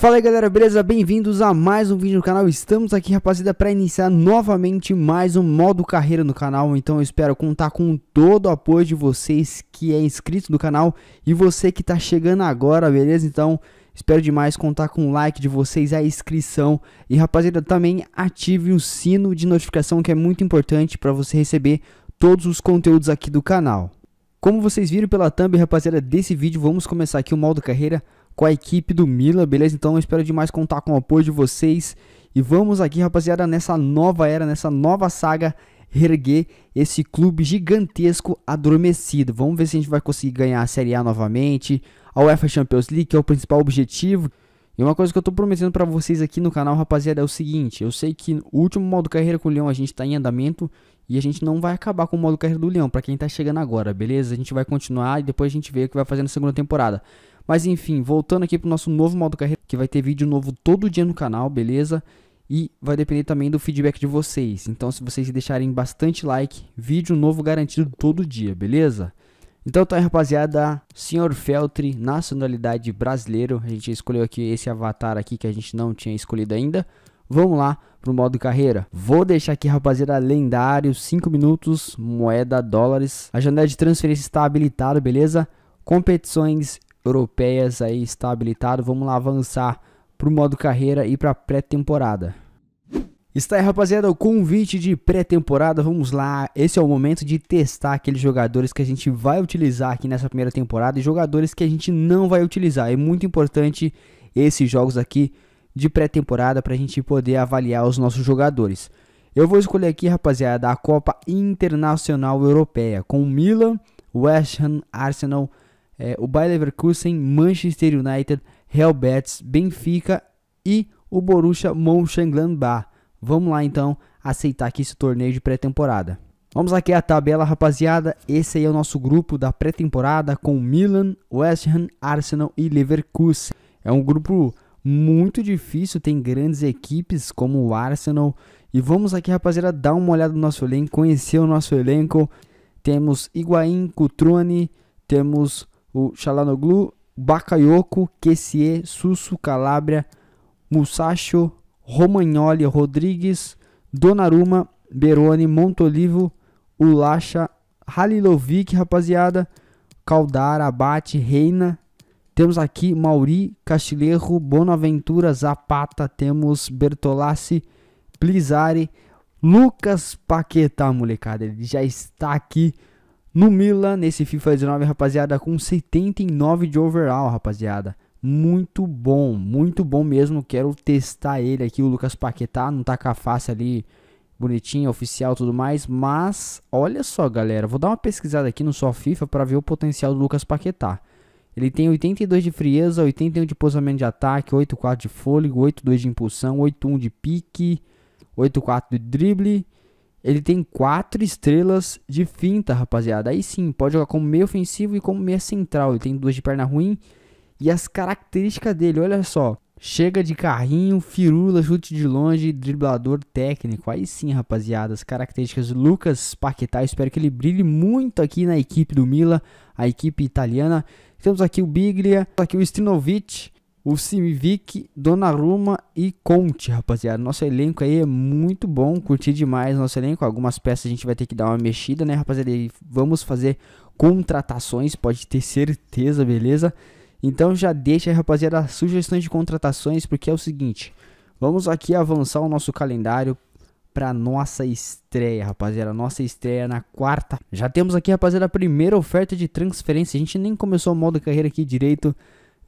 Fala aí galera, beleza? Bem-vindos a mais um vídeo no canal. Estamos aqui, rapaziada, para iniciar novamente mais um modo carreira no canal. Então eu espero contar com todo o apoio de vocês que é inscrito no canal e você que tá chegando agora, beleza? Então espero demais contar com o like de vocês, a inscrição e rapaziada, também ative o sino de notificação que é muito importante para você receber todos os conteúdos aqui do canal. Como vocês viram pela thumb, rapaziada, desse vídeo, vamos começar aqui o modo carreira com a equipe do Mila, beleza? Então eu espero demais contar com o apoio de vocês. E vamos aqui, rapaziada, nessa nova era, nessa nova saga, erguer esse clube gigantesco adormecido. Vamos ver se a gente vai conseguir ganhar a Série A novamente, a UEFA Champions League, que é o principal objetivo. E uma coisa que eu tô prometendo para vocês aqui no canal, rapaziada, é o seguinte: eu sei que o último modo carreira com o Leão a gente tá em andamento e a gente não vai acabar com o modo carreira do Leão, para quem tá chegando agora, beleza? A gente vai continuar e depois a gente vê o que vai fazer na segunda temporada. Mas enfim, voltando aqui pro nosso novo modo carreira, que vai ter vídeo novo todo dia no canal, beleza? E vai depender também do feedback de vocês. Então, se vocês deixarem bastante like, vídeo novo garantido todo dia, beleza? Então tá aí, rapaziada, Sr. Feltre, nacionalidade brasileiro, a gente escolheu aqui esse avatar aqui que a gente não tinha escolhido ainda. Vamos lá pro modo carreira. Vou deixar aqui, rapaziada, lendário, 5 minutos, moeda, dólares. A janela de transferência está habilitada, beleza? Competições europeias aí está habilitado. Vamos lá avançar para o modo carreira e para pré-temporada. Está aí, rapaziada, o convite de pré-temporada. Vamos lá, esse é o momento de testar aqueles jogadores que a gente vai utilizar aqui nessa primeira temporada e jogadores que a gente não vai utilizar. É muito importante esses jogos aqui de pré-temporada para a gente poder avaliar os nossos jogadores. Eu vou escolher aqui, rapaziada, a Copa Internacional Europeia com Milan, West Ham, Arsenal, é, o Bayer Leverkusen, Manchester United, Real Betis, Benfica e o Borussia Mönchengladbach. Vamos lá então aceitar aqui esse torneio de pré-temporada. Vamos aqui a tabela, rapaziada. Esse aí é o nosso grupo da pré-temporada com Milan, West Ham, Arsenal e Leverkusen. É um grupo muito difícil, tem grandes equipes como o Arsenal. E vamos aqui, rapaziada, dar uma olhada no nosso elenco, conhecer o nosso elenco. Temos Higuaín, Cutrone, temos o Xalanoglu, Bakayoko, Kessie, Susso, Calabria, Musacho, Romagnoli, Rodrigues, Donnarumma, Beroni, Montolivo, Ulacha, Halilovic, rapaziada, Caldara, Abate, Reina. Temos aqui Mauri, Castilheiro, Bonaventura, Zapata, temos Bertolassi, Plizari, Lucas Paquetá, molecada. Ele já está aqui no Milan, nesse FIFA 19, rapaziada, com 79 de overall, rapaziada. Muito bom, muito bom mesmo. Quero testar ele aqui, o Lucas Paquetá. Não tá com a face ali bonitinha, oficial tudo mais. Mas, olha só, galera. Vou dar uma pesquisada aqui no só FIFA para ver o potencial do Lucas Paquetá. Ele tem 82 de frieza, 81 de posamento de ataque, 84 de fôlego, 82 de impulsão, 81 de pique, 84 de drible, ele tem quatro estrelas de finta, rapaziada. Aí sim, pode jogar como meio ofensivo e como meia central. Ele tem duas de perna ruim. E as características dele, olha só. Chega de carrinho, firula, chute de longe, driblador técnico. Aí sim, rapaziada, as características do Lucas Paquetá. Eu espero que ele brilhe muito aqui na equipe do Mila, a equipe italiana. Temos aqui o Biglia, aqui o Strinovic, o Simivic, Donnarumma e Conte, rapaziada. Nosso elenco aí é muito bom, curti demais nosso elenco. Algumas peças a gente vai ter que dar uma mexida, né, rapaziada? E vamos fazer contratações, pode ter certeza, beleza? Então já deixa aí, rapaziada, sugestões de contratações, porque é o seguinte, vamos aqui avançar o nosso calendário para nossa estreia, rapaziada. Nossa estreia na quarta. Já temos aqui, rapaziada, a primeira oferta de transferência. A gente nem começou o modo carreira aqui direito.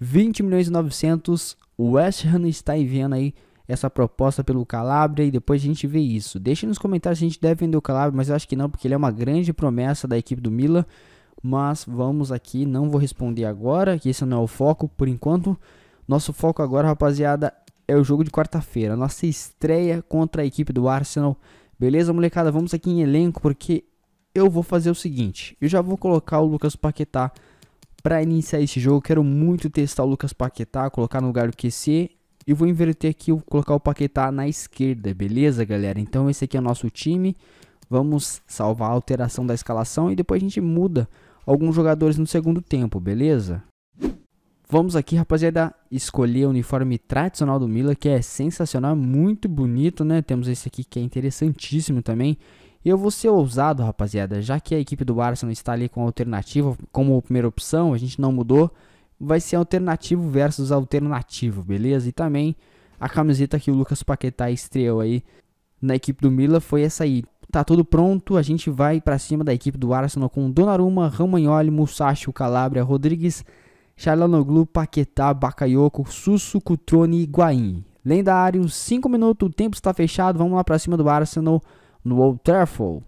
20 milhões e 900. O West Ham está enviando aí essa proposta pelo Calabria e depois a gente vê isso. Deixe nos comentários se a gente deve vender o Calabria, mas eu acho que não, porque ele é uma grande promessa da equipe do Milan. Mas vamos aqui, não vou responder agora, que esse não é o foco por enquanto. Nosso foco agora, rapaziada, é o jogo de quarta-feira, nossa estreia contra a equipe do Arsenal. Beleza, molecada? Vamos aqui em elenco, porque eu vou fazer o seguinte: eu já vou colocar o Lucas Paquetá para iniciar esse jogo, quero muito testar o Lucas Paquetá, colocar no lugar do QC. E vou inverter aqui, vou colocar o Paquetá na esquerda, beleza, galera? Então esse aqui é o nosso time. Vamos salvar a alteração da escalação e depois a gente muda alguns jogadores no segundo tempo, beleza? Vamos aqui, rapaziada, escolher o uniforme tradicional do Mila, que é sensacional, muito bonito, né? Temos esse aqui que é interessantíssimo também. E eu vou ser ousado, rapaziada, já que a equipe do Arsenal está ali com alternativa como primeira opção, a gente não mudou, vai ser alternativo versus alternativo, beleza? E também a camiseta que o Lucas Paquetá estreou aí na equipe do Mila foi essa aí. Tá tudo pronto, a gente vai para cima da equipe do Arsenal com Donnarumma, Romagnoli, Musashi, Calabria, Rodrigues, Charlanoglu, Paquetá, Bakayoko, Susu Cutrone e Higuaín. Lendário, 5 minutos, o tempo está fechado, vamos lá para cima do Arsenal no Old Trafford.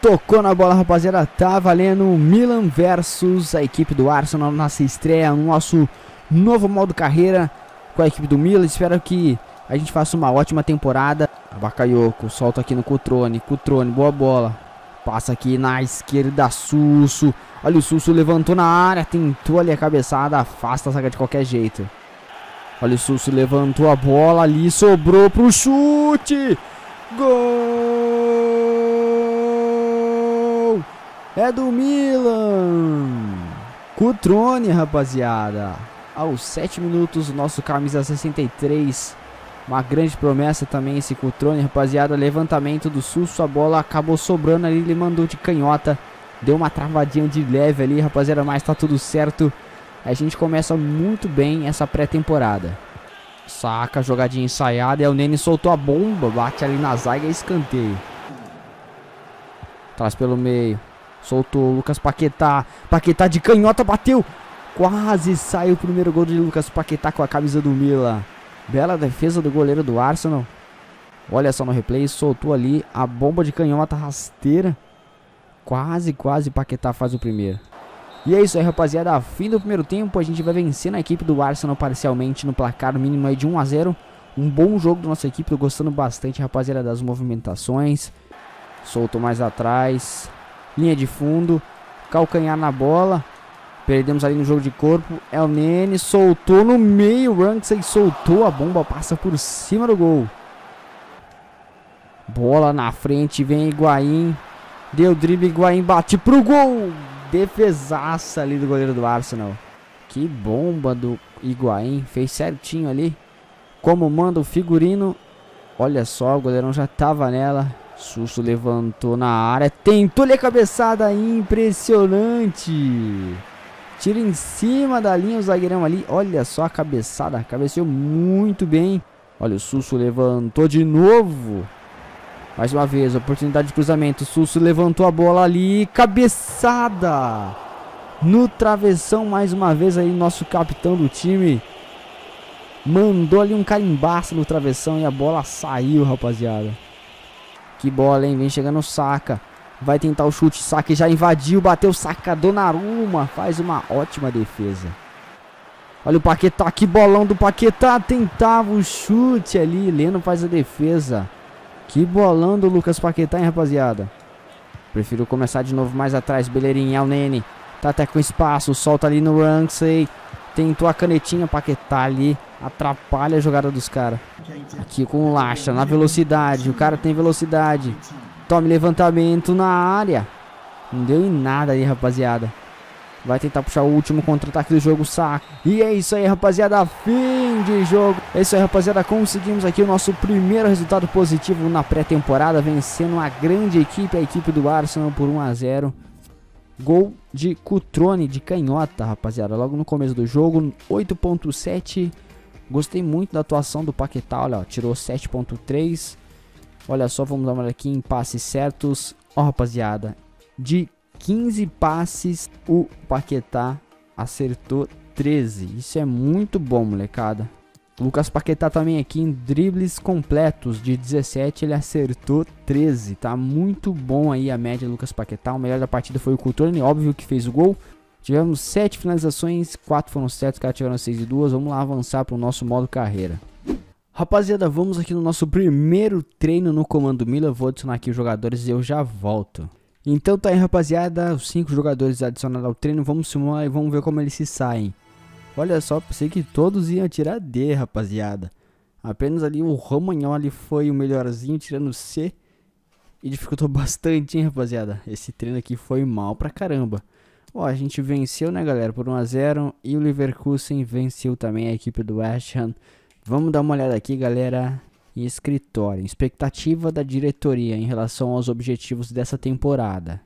Tocou na bola, rapaziada. Tá valendo Milan versus a equipe do Arsenal. Nossa estreia no nosso novo modo carreira com a equipe do Milan. Espero que a gente faça uma ótima temporada. Bakayoko, solta aqui no Cutrone. Cutrone, boa bola. Passa aqui na esquerda, Susso. Olha o Susso, levantou na área, tentou ali a cabeçada, afasta a zaga de qualquer jeito. Olha o Susso, levantou a bola ali, sobrou pro chute. Gol! É do Milan. Cutrone, rapaziada. Aos 7 minutos, o nosso camisa 63. Uma grande promessa também esse Cutrone, rapaziada. Levantamento do Sul, a bola acabou sobrando ali, ele mandou de canhota. Deu uma travadinha de leve ali, rapaziada, mas tá tudo certo. A gente começa muito bem essa pré-temporada. Saca, jogadinha ensaiada. E o Nene soltou a bomba, bate ali na zaga e escanteio. Traz pelo meio. Soltou o Lucas Paquetá. Paquetá de canhota bateu. Quase sai o primeiro gol de Lucas Paquetá com a camisa do Mila. Bela defesa do goleiro do Arsenal. Olha só no replay, soltou ali a bomba de canhota rasteira. Quase, quase Paquetá faz o primeiro. E é isso aí, rapaziada. Fim do primeiro tempo, a gente vai vencer na equipe do Arsenal parcialmente no placar mínimo aí de 1 a 0. Um bom jogo da nossa equipe, tô gostando bastante, rapaziada, das movimentações. Soltou mais atrás linha de fundo, calcanhar na bola. Perdemos ali no jogo de corpo. É o Nene, soltou no meio. Ramsey soltou a bomba, passa por cima do gol. Bola na frente, vem Higuaín. Deu drible, Higuaín bate pro gol. Defesaça ali do goleiro do Arsenal. Que bomba do Higuaín. Fez certinho ali. Como manda o figurino. Olha só, o goleirão já tava nela. Susto levantou na área. Tentou-lhe a cabeçada. Impressionante. Tira em cima da linha o zagueirão ali. Olha só a cabeçada. Cabeceou muito bem. Olha, o Susso levantou de novo. Mais uma vez, oportunidade de cruzamento. Susso levantou a bola ali. Cabeçada. No travessão, mais uma vez aí, nosso capitão do time. Mandou ali um carimbaço no travessão e a bola saiu, rapaziada. Que bola, hein? Vem chegando o Saca. Vai tentar o chute. Saca já invadiu. Bateu o Saka aruma, Faz uma ótima defesa. Olha o Paquetá. Que bolão do Paquetá. Tentava o chute ali. Leno faz a defesa. Que bolão do Lucas Paquetá, hein, rapaziada? Prefiro começar de novo mais atrás. Beleirinha, é o Nene. Tá até com espaço. Solta ali no aí. Tentou a canetinha. Paquetá ali atrapalha a jogada dos caras. Aqui com o Lacha, na velocidade. O cara tem velocidade. Tome levantamento na área. Não deu em nada aí, rapaziada. Vai tentar puxar o último contra-ataque do jogo, saco. E é isso aí, rapaziada. Fim de jogo. É isso aí, rapaziada. Conseguimos aqui o nosso primeiro resultado positivo na pré-temporada. Vencendo a grande equipe, a equipe do Arsenal, por 1 a 0 Gol de Cutrone, de canhota, rapaziada. Logo no começo do jogo, 8.7 Gostei muito da atuação do Paquetá, olha, ó, tirou 7.3. Olha só, vamos dar uma olhada aqui em passes certos. Ó, rapaziada, de 15 passes, o Paquetá acertou 13. Isso é muito bom, molecada. Lucas Paquetá também aqui em dribles completos de 17, ele acertou 13. Tá muito bom aí a média do Lucas Paquetá. O melhor da partida foi o Couturne, óbvio que fez o gol. Tivemos 7 finalizações, 4 foram certas, cara tiveram 6 e 2. Vamos lá avançar para o nosso modo carreira. Rapaziada, vamos aqui no nosso primeiro treino no Comando Mila. Vou adicionar aqui os jogadores e eu já volto. Então tá aí, rapaziada. Os 5 jogadores adicionados ao treino. Vamos simular e vamos ver como eles se saem. Olha só, pensei que todos iam tirar D, rapaziada. Apenas ali o Romagnoli foi o melhorzinho, tirando C. E dificultou bastante, hein, rapaziada. Esse treino aqui foi mal pra caramba. Ó, a gente venceu, né, galera, por 1 a 0 e o Leverkusen venceu também a equipe do West Ham. Vamos dar uma olhada aqui, galera, em escritório. Expectativa da diretoria em relação aos objetivos dessa temporada.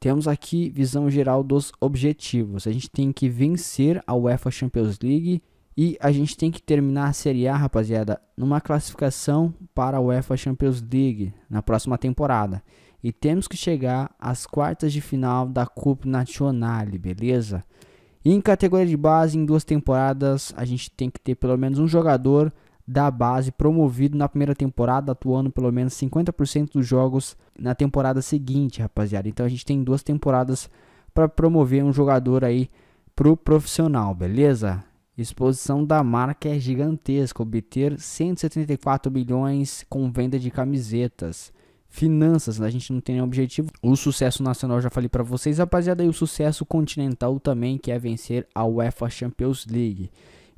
Temos aqui visão geral dos objetivos. A gente tem que vencer a UEFA Champions League e a gente tem que terminar a Série A, rapaziada, numa classificação para a UEFA Champions League na próxima temporada e temos que chegar às quartas de final da Copa Nacional, beleza? E em categoria de base, em duas temporadas, a gente tem que ter pelo menos um jogador da base promovido na primeira temporada, atuando pelo menos 50% dos jogos na temporada seguinte, rapaziada. Então a gente tem duas temporadas para promover um jogador aí pro profissional, beleza? Exposição da marca é gigantesca, obter 174 bilhões com venda de camisetas finanças, né? a gente não tem nenhum objetivo. O sucesso nacional já falei para vocês, rapaziada, e o sucesso continental também, que é vencer a UEFA Champions League.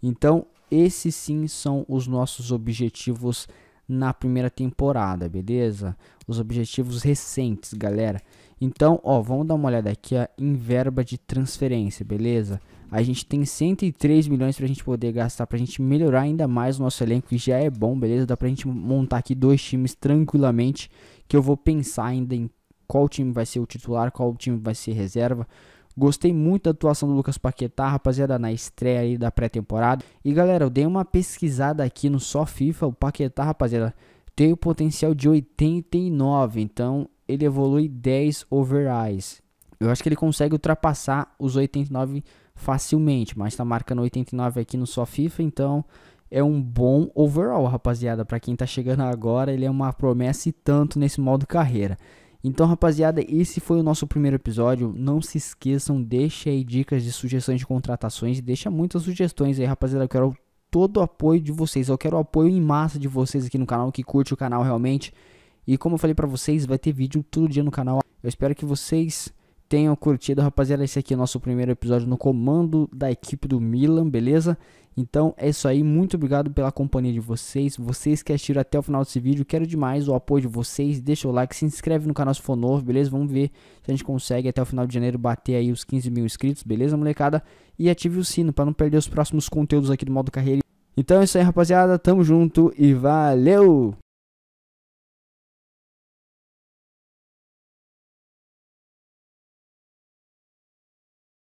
Então, esses sim são os nossos objetivos na primeira temporada, beleza? Os objetivos recentes, galera. Então, ó, vamos dar uma olhada aqui ó, em verba de transferência, beleza? A gente tem 103 milhões pra gente poder gastar, pra gente melhorar ainda mais o nosso elenco, que já é bom, beleza? Dá pra gente montar aqui dois times tranquilamente, que eu vou pensar ainda em qual time vai ser o titular, qual time vai ser reserva. Gostei muito da atuação do Lucas Paquetá, rapaziada, na estreia aí da pré-temporada. E galera, eu dei uma pesquisada aqui no só FIFA, o Paquetá, rapaziada, tem o potencial de 89, então ele evolui 10 overalls. Eu acho que ele consegue ultrapassar os 89 facilmente, mas tá marcando 89 aqui no só FIFA, então é um bom overall, rapaziada. Para quem tá chegando agora, ele é uma promessa e tanto nesse modo carreira. Então, rapaziada, esse foi o nosso primeiro episódio. Não se esqueçam, deixa aí dicas de sugestões de contratações, deixa muitas sugestões aí, rapaziada. Eu quero todo o apoio de vocês. Eu quero o apoio em massa de vocês aqui no canal, que curte o canal realmente. E como eu falei para vocês, vai ter vídeo todo dia no canal. Eu espero que vocês tenham curtido, rapaziada. Esse aqui é o nosso primeiro episódio no comando da equipe do Milan, beleza? Então é isso aí, muito obrigado pela companhia de vocês. Vocês que assistiram até o final desse vídeo, quero demais o apoio de vocês. Deixa o like, se inscreve no canal se for novo, beleza? Vamos ver se a gente consegue até o final de janeiro bater aí os 15 mil inscritos, beleza, molecada? E ative o sino para não perder os próximos conteúdos aqui do modo carreira. Então é isso aí, rapaziada. Tamo junto e valeu!